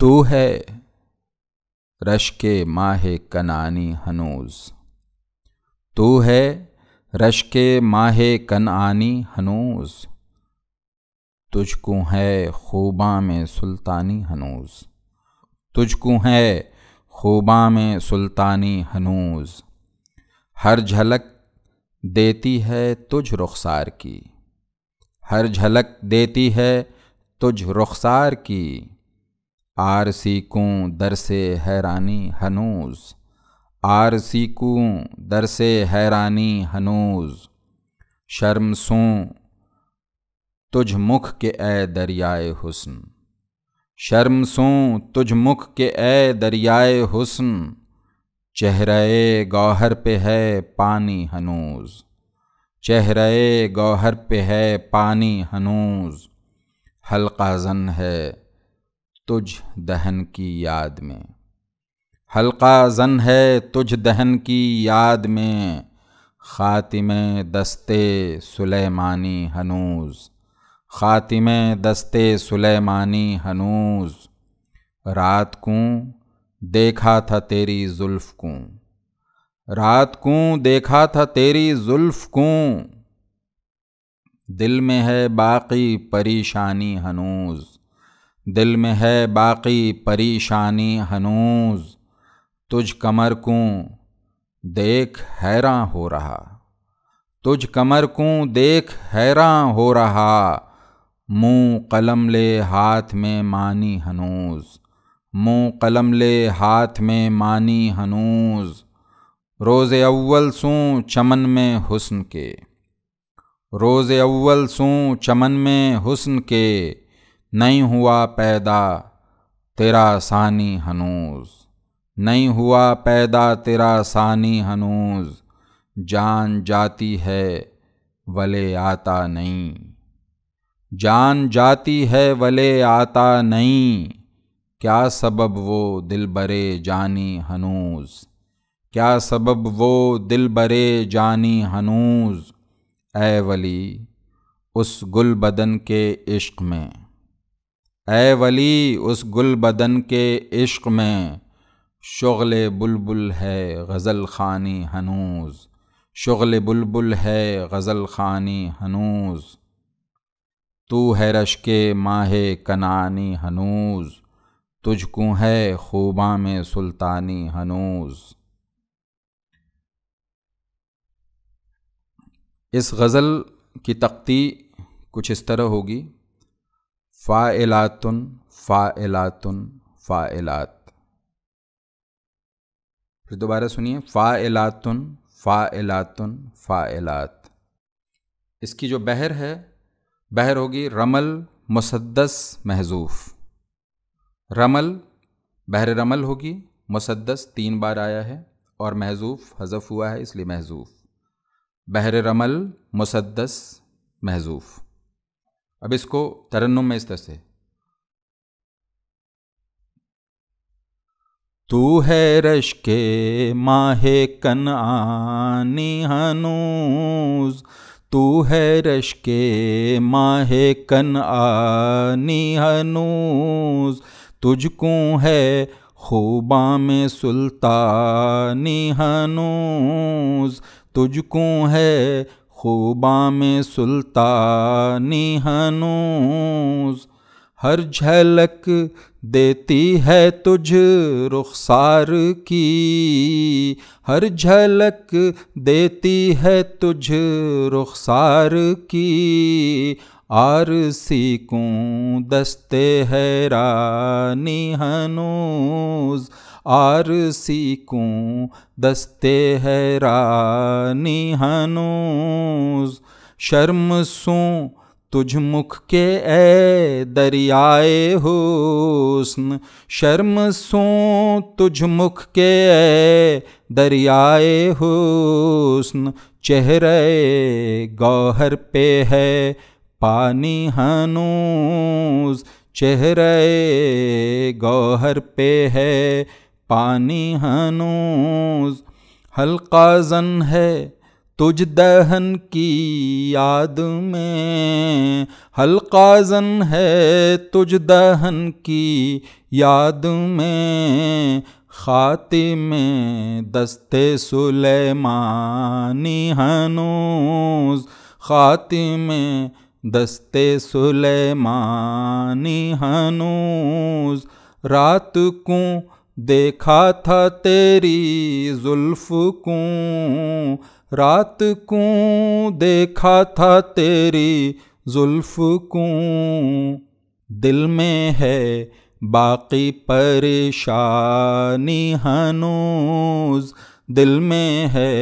तू है रश के माह कनानी हनूज तू है रश के कन कनानी हनूज तुझको है खूबा में सुल्तानी हनूज तुझको है खूबा में सुल्तानी हनूज हर झलक देती है तुझ रुखसार की हर झलक देती है तुझ रुखसार की आर सीकूँ दर से हैरानी हनूज आर सीकूँ दर से हैरानी हनूज शर्म सूँ तुझ मुख के ए दरियाए हुस्न शर्म सूँ तुझ मुख के ए दरियाए हुस्न चेहरे गौहर पे है पानी हनूज़ चेहरे गौहर पे है पानी हनूज हल्का जन है तुझ दहन की याद में हल्का जन है तुझ दहन की याद में ख़ातिम दस्ते सुलेमानी हनूज ख़ातिम दस्ते सुलेमानी हनूज रात को देखा था तेरी जुल्फ़ को रात को देखा था तेरी जुल्फ़ को दिल में है बाकी परेशानी हनूज़ दिल में है बाकी परेशानी हनूज तुझ कमर को देख हैरान हो रहा तुझ कमर को देख हैरान हो रहा मुँह कलम ले हाथ में मानी हनूज मुँह कलम ले हाथ में मानी हनूज रोज़ अव्वल सूँ चमन में हुस्न के रोज़ अव्वल सूँ चमन में हुस्न के नहीं हुआ पैदा तेरा सानी हनूज नहीं हुआ पैदा तेरा सानी हनूज जान जाती है वले आता नहीं जान जाती है वले आता नहीं क्या सबब वो दिल बरे जानी हनूज क्या सबब वो दिल बरे जानी हनूज ए वली उस गुल बदन के इश्क में ऐ वली उस गुल बदन के इश्क में शगल बुलबुल है गज़ल खानी हनूज शगल बुलबुल है गज़ल खानी हनूज तू है रश के माह कनानी हनूज तुझको है खूबा में सुल्तानी हनूज इस गज़ल की तख्ती कुछ इस तरह होगी फ़ाइलातुन फ़ाइलातुन फ़ाइलात फिर दोबारा सुनिए फ़ाइलातुन फ़ाइलातुन फ़ाइलात इसकी जो बहर है बहर होगी रमल मुसद्दस महजूफ़ रमल बहर रमल होगी मुसद्दस तीन बार आया है और महजूफ़ हज़फ हुआ है इसलिए महजूफ़ बहर रमल मुसद्दस महजूफ़ अब इसको तरन्नुम में इस तरह से तू है रश के माहे कन आनी हनूज तू है रश के माहे कन आनी हनूज तुझको है खूबा में सुल्तानी हनूज तुझको है खूबा में सुल्तानी हनूज हर झलक देती है तुझ रुखसार की हर झलक देती है तुझ रुखसार की आर सीकूं दस्ते हैरानी हनूज़ आरसी को दस्ते हैरानी हनूज शर्म सू तुझ मुख के ए दरियाए हुस्न शर्म सो तुझ मुख के ए दरियाए हुस्न चेहरे गौहर पे है पानी हनूज चेहरे गौहर पे है पानी हनूज हल्का जन है तुझ दहन की याद में हल्का जन है तुझ दहन की याद में में दस्ते सुलेमानी हनूज में दस्ते सुलेमानी हनूज रात को देखा था तेरी जुल्फ को रात को देखा था तेरी जुल्फ को दिल में है बाकी परेशानी हनूज दिल में है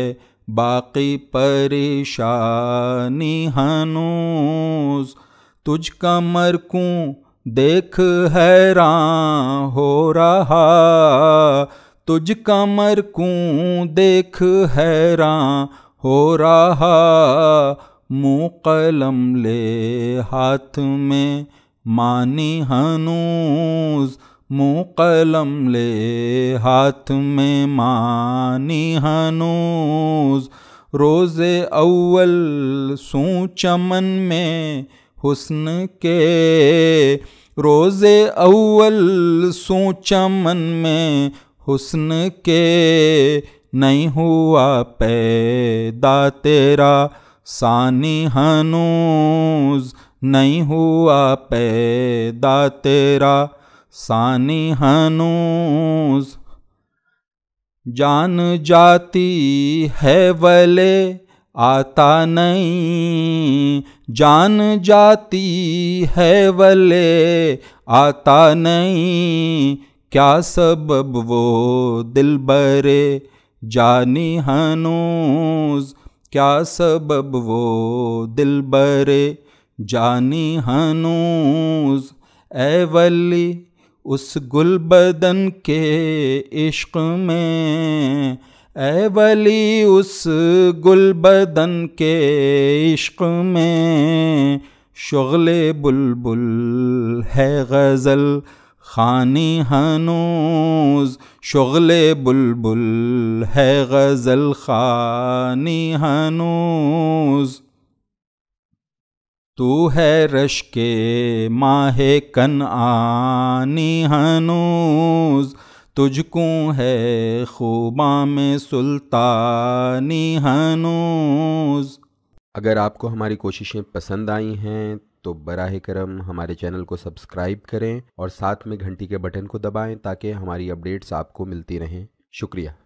बाकी परेशानी हनूज तुझ कमर को देख हैरान हो रहा तुझ कमर को देख हैरान हो रहा मुँह कलम ले हाथ में मानी हनूज मुँह कलम ले हाथ में मानी हनूज रोज़े अव्वल सू चमन में हुस्न के रोज़े अव्वल सोचा मन में हुस्न के नहीं हुआ पैदा तेरा सानी हनूज नहीं हुआ पैदा तेरा सानी हनूज जान जाती है वले आता नहीं जान जाती है वले आता नहीं क्या सबब वो दिल बरे जानी हनूज क्या सबब वो दिल बरे जानी हनूज ए वली उस गुल बदन के इश्क में ए वली उस गुल बदन के इश्क में शगल बुलबुल है गज़ल खानी हनूज शगल बुलबुल है गज़ल खानी हनूज तू है रश के माहे कन आनी हनूज़ तुझको है खूबा में सुल्तानी हनूज अगर आपको हमारी कोशिशें पसंद आई हैं तो बराह करम हमारे चैनल को सब्सक्राइब करें और साथ में घंटी के बटन को दबाएं ताकि हमारी अपडेट्स आपको मिलती रहें शुक्रिया